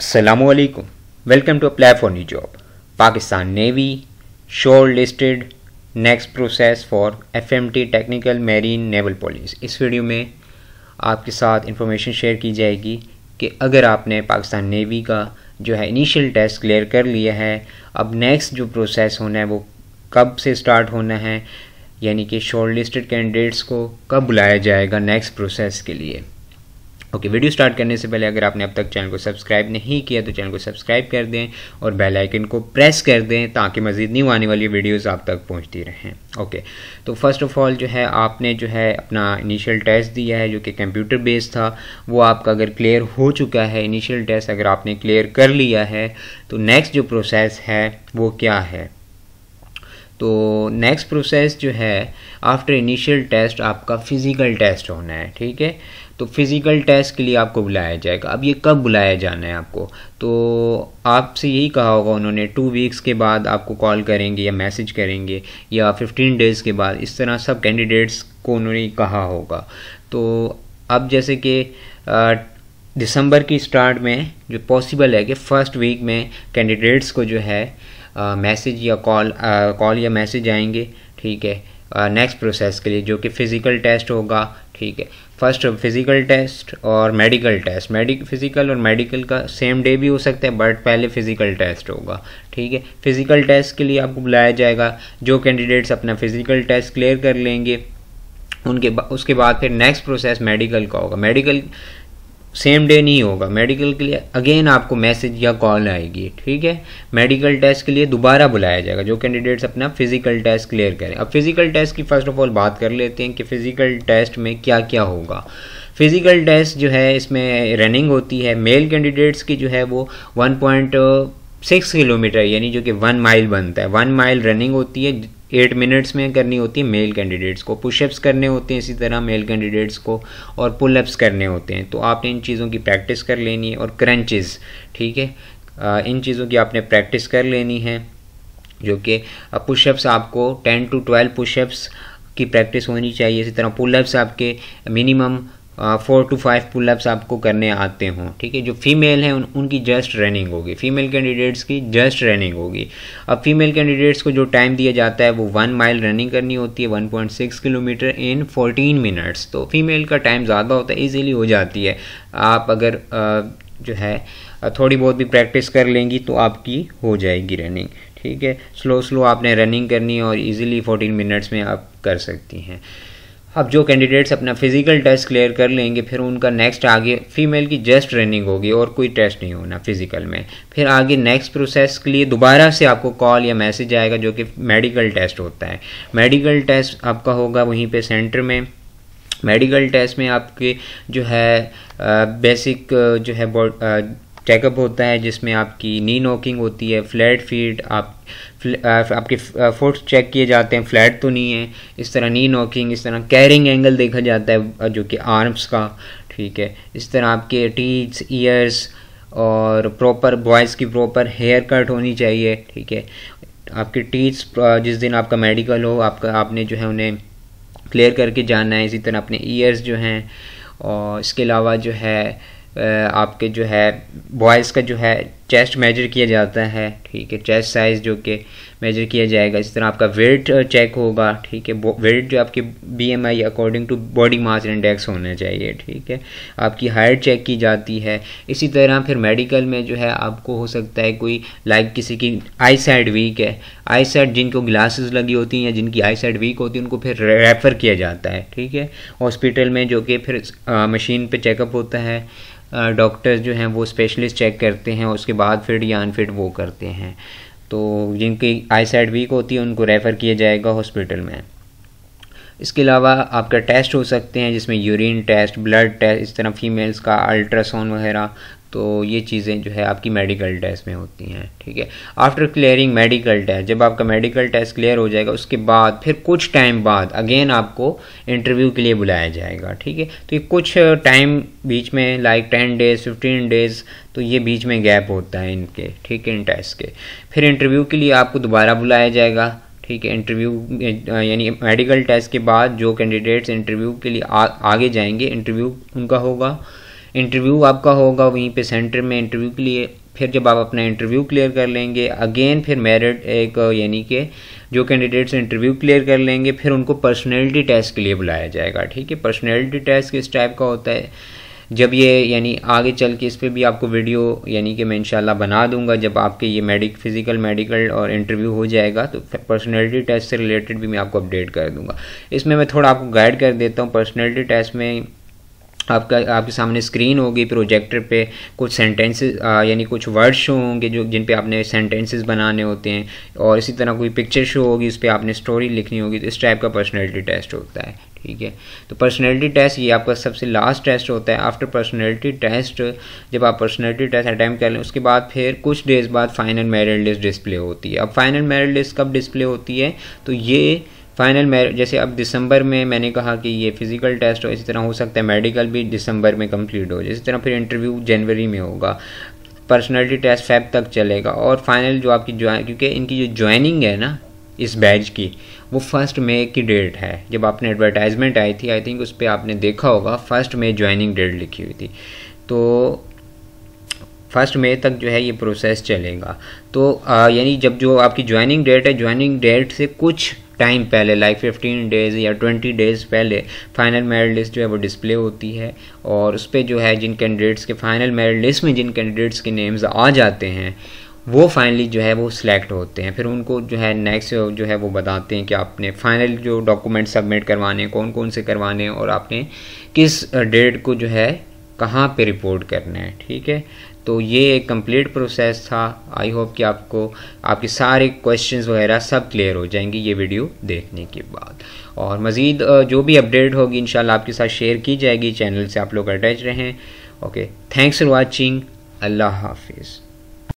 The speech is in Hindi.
Aslam welcome to apply for new job Pakistan navy shore listed next process for F M T technical marine naval police इस वीडियो में आपके साथ इंफॉर्मेशन शेयर की जाएगी कि अगर आपने पाकिस्तान नेवी का जो है इनिशियल टेस्ट क्लियर कर लिया है अब नेक्स्ट जो प्रोसेस होना है वो कब से स्टार्ट होना है यानी कि शॉर्ट लिस्टेड कैंडिडेट्स को कब बुलाया जाएगा नेक्स्ट प्रोसेस के लिए ओके वीडियो स्टार्ट करने से पहले अगर आपने अब तक चैनल को सब्सक्राइब नहीं किया तो चैनल को सब्सक्राइब कर दें और बेल आइकन को प्रेस कर दें ताकि मज़ीद न्यू आने वाली वीडियोस आप तक पहुंचती रहें ओके तो फर्स्ट ऑफ ऑल जो है आपने जो है अपना इनिशियल टेस्ट दिया है जो कि कंप्यूटर बेस्ड था वो आपका अगर क्लियर हो चुका है इनिशियल टेस्ट अगर आपने क्लियर कर लिया है तो नेक्स्ट जो प्रोसेस है वो क्या है तो नेक्स्ट प्रोसेस जो है आफ्टर इनिशियल टेस्ट आपका फ़िज़िकल टेस्ट होना है ठीक है तो फिज़िकल टेस्ट के लिए आपको बुलाया जाएगा अब ये कब बुलाया जाना है आपको तो आपसे यही कहा होगा उन्होंने टू वीक्स के बाद आपको कॉल करेंगे या मैसेज करेंगे या फिफ्टीन डेज़ के बाद इस तरह सब कैंडिडेट्स को उन्होंने कहा होगा तो अब जैसे कि दिसंबर की स्टार्ट में जो पॉसिबल है कि फ़र्स्ट वीक में कैंडिडेट्स को जो है मैसेज या कॉल कॉल या मैसेज आएंगे ठीक है नेक्स्ट uh, प्रोसेस के लिए जो कि फ़िज़िकल टेस्ट होगा ठीक है फर्स्ट फिज़िकल टेस्ट और मेडिकल टेस्ट मेडिक फिज़िकल और मेडिकल का सेम डे भी हो सकता है बट पहले फ़िज़िकल टेस्ट होगा ठीक है फ़िज़िकल टेस्ट के लिए आपको बुलाया जाएगा जो कैंडिडेट्स अपना फ़िज़िकल टेस्ट क्लियर कर लेंगे उनके बा, उसके बाद फिर नेक्स्ट प्रोसेस मेडिकल का होगा मेडिकल सेम डे नहीं होगा मेडिकल के लिए अगेन आपको मैसेज या कॉल आएगी ठीक है मेडिकल टेस्ट के लिए दोबारा बुलाया जाएगा जो कैंडिडेट्स अपना फिजिकल टेस्ट क्लियर करें अब फिजिकल टेस्ट की फर्स्ट ऑफ ऑल बात कर लेते हैं कि फिजिकल टेस्ट में क्या क्या होगा फिजिकल टेस्ट जो है इसमें रनिंग होती है मेल कैंडिडेट्स की जो है वो वन पॉइंट सिक्स किलोमीटर यानी जो कि वन माइल बनता है वन माइल रनिंग होती है एट मिनट्स में करनी होती है मेल कैंडिडेट्स को पुशअप्स करने होते हैं इसी तरह मेल कैंडिडेट्स को और पुलअप्स करने होते हैं तो आपने इन चीज़ों की प्रैक्टिस कर लेनी है और क्रंचेस ठीक है इन चीज़ों की आपने प्रैक्टिस कर लेनी है जो कि पुशअप्स आपको टेन टू ट्वेल्व पुशअप्स की प्रैक्टिस होनी चाहिए इसी तरह पुलअप्स आपके minimum four to five pullups आपको करने आते हों ठीक है जो फीमेल हैं उन, उनकी जस्ट रनिंग होगी फीमेल कैंडिडेट्स की जस्ट रनिंग होगी अब फीमेल कैंडिडेट्स को जो टाइम दिया जाता है वो वन माइल रनिंग करनी होती है one point six kilometre in fourteen minutes तो फीमेल का टाइम ज़्यादा होता है ईजिली हो जाती है आप अगर आ, जो है थोड़ी बहुत भी प्रैक्टिस कर लेंगी तो आपकी हो जाएगी रनिंग ठीक है स्लो स्लो आपने रनिंग करनी है और ईजिली फोर्टीन मिनट्स में आप कर सकती हैं अब जो कैंडिडेट्स अपना फिजिकल टेस्ट क्लियर कर लेंगे फिर उनका नेक्स्ट आगे फीमेल की जस्ट ट्रेनिंग होगी और कोई टेस्ट नहीं होना फिजिकल में फिर आगे नेक्स्ट प्रोसेस के लिए दोबारा से आपको कॉल या मैसेज आएगा जो कि मेडिकल टेस्ट होता है मेडिकल टेस्ट आपका होगा वहीं पर सेंटर में मेडिकल टेस्ट में आपके जो है बेसिक जो है चेकअप होता है जिसमें आपकी नी नोकिंग होती है फ्लैट फीट आप आपके फुट चेक किए जाते हैं फ्लैट तो नहीं है इस तरह नी नोकिंग इस तरह कैरिंग एंगल देखा जाता है जो कि आर्म्स का ठीक है इस तरह आपके टीथ ईयर्स और प्रॉपर बॉयज़ की प्रॉपर हेयर कट होनी चाहिए ठीक है आपके टीथ जिस दिन आपका मेडिकल हो आपका आपने जो है उन्हें क्लियर करके जाना है इसी तरह अपने ईयर्स जो हैं और इसके अलावा जो है आपके जो है बॉयज़ का जो है चेस्ट मेजर किया जाता है ठीक है चेस्ट साइज़ जो कि मेजर किया जाएगा इस तरह आपका वेट चेक होगा ठीक है वेट जो आपकी B M I according to body mass index होना चाहिए ठीक है आपकी हाइट चेक की जाती है इसी तरह फिर मेडिकल में जो है आपको हो सकता है कोई लाइक किसी की आई साइड वीक है आई साइड जिनको ग्लासेस लगी होती हैं या जिनकी आई साइड वीक होती है उनको फिर रेफ़र किया जाता है ठीक है हॉस्पिटल में जो कि फिर मशीन पर चेकअप होता है डॉक्टर्स जो हैं वो स्पेशलिस्ट चेक करते हैं उसके बाद फिर या अनफिट वो करते हैं तो जिनकी आई साइड वीक होती है उनको रेफ़र किया जाएगा हॉस्पिटल में इसके अलावा आपका टेस्ट हो सकते हैं जिसमें यूरिन टेस्ट ब्लड टेस्ट इस तरह फीमेल्स का अल्ट्रासाउंड वगैरह तो ये चीज़ें जो है आपकी मेडिकल टेस्ट में होती हैं ठीक है आफ्टर क्लियरिंग मेडिकल टेस्ट जब आपका मेडिकल टेस्ट क्लियर हो जाएगा उसके बाद फिर कुछ टाइम बाद अगेन आपको इंटरव्यू के लिए बुलाया जाएगा ठीक है तो ये कुछ टाइम बीच में like ten days fifteen days तो ये बीच में गैप होता है इनके ठीक है इन टेस्ट के फिर इंटरव्यू के लिए आपको दोबारा बुलाया जाएगा ठीक है इंटरव्यू यानी मेडिकल टेस्ट के बाद जो कैंडिडेट्स इंटरव्यू के लिए आ, आगे जाएंगे इंटरव्यू उनका होगा इंटरव्यू आपका होगा वहीं पे सेंटर में इंटरव्यू के लिए फिर जब आप अपना इंटरव्यू क्लियर कर लेंगे अगेन फिर मेरिट एक यानी कि जो कैंडिडेट्स इंटरव्यू क्लियर कर लेंगे फिर उनको पर्सनैलिटी टेस्ट के लिए बुलाया जाएगा ठीक है पर्सनैलिटी टेस्ट किस टाइप का होता है जब ये यानी आगे चल के इस पर भी आपको वीडियो यानी कि मैं इनशाला बना दूंगा जब आपके ये मेडिक फिज़िकल मेडिकल और इंटरव्यू हो जाएगा तो पर्सनैलिटी टेस्ट से रिलेटेड भी मैं आपको अपडेट कर दूंगा इसमें मैं थोड़ा आपको गाइड कर देता हूँ पर्सनैलिटी टेस्ट में आपका आपके सामने स्क्रीन होगी प्रोजेक्टर पे कुछ सेंटेंसेस यानी कुछ वर्ड शो होंगे जो जिन पे आपने सेंटेंसेस बनाने होते हैं और इसी तरह कोई पिक्चर शो होगी उस पर आपने स्टोरी लिखनी होगी तो इस टाइप का पर्सनैलिटी टेस्ट होता है ठीक है तो पर्सनैलिटी टेस्ट ये आपका सबसे लास्ट टेस्ट होता है आफ्टर पर्सनैलिटी टेस्ट जब आप पर्सनैलिटी टेस्ट अटैम्प्ट कर लें उसके बाद फिर कुछ डेज़ बाद फाइनल मेरिट लिस्ट डिस्प्ले होती है अब फाइनल मेरिट लिस्ट कब डिस्प्ले होती है तो ये फाइनल मैं जैसे अब दिसंबर में मैंने कहा कि ये फिज़िकल टेस्ट हो इसी तरह हो सकता है मेडिकल भी दिसंबर में कंप्लीट हो इसी तरह फिर इंटरव्यू जनवरी में होगा पर्सनैलिटी टेस्ट फैब तक चलेगा और फाइनल जो आपकी ज्वाइन क्योंकि इनकी जो ज्वाइनिंग है ना इस बैच की वो फर्स्ट मई की डेट है जब आपने एडवर्टाइजमेंट आई थी आई थिंक उस पर आपने देखा होगा फर्स्ट मई ज्वाइनिंग डेट लिखी हुई थी तो फर्स्ट मई तक जो है ये प्रोसेस चलेगा तो यानी जब जो आपकी ज्वाइनिंग डेट है ज्वाइनिंग डेट से कुछ टाइम पहले लाइक फिफ्टीन डेज़ या ट्वेंटी डेज़ पहले फाइनल मेरिट लिस्ट जो है वो डिस्प्ले होती है और उस पर जो है जिन कैंडिडेट्स के फाइनल मेरिट लिस्ट में जिन कैंडिडेट्स के नेम्स आ जाते हैं वो फाइनली जो है वो सिलेक्ट होते हैं फिर उनको जो है नेक्स्ट जो है वो बताते हैं कि आपने फाइनल जो डॉक्यूमेंट सबमिट करवाने हैं कौन कौन से करवाने हैं और आपने किस डेट को जो है कहाँ पे रिपोर्ट करना है ठीक है तो ये एक कम्प्लीट प्रोसेस था आई होप कि आपको आपके सारे क्वेश्चंस वगैरह सब क्लियर हो जाएंगे ये वीडियो देखने के बाद और मज़ीद जो भी अपडेट होगी इन आपके साथ शेयर की जाएगी चैनल से आप लोग अटैच रहें ओके थैंक्स फॉर वॉचिंग अल्लाह हाफिज़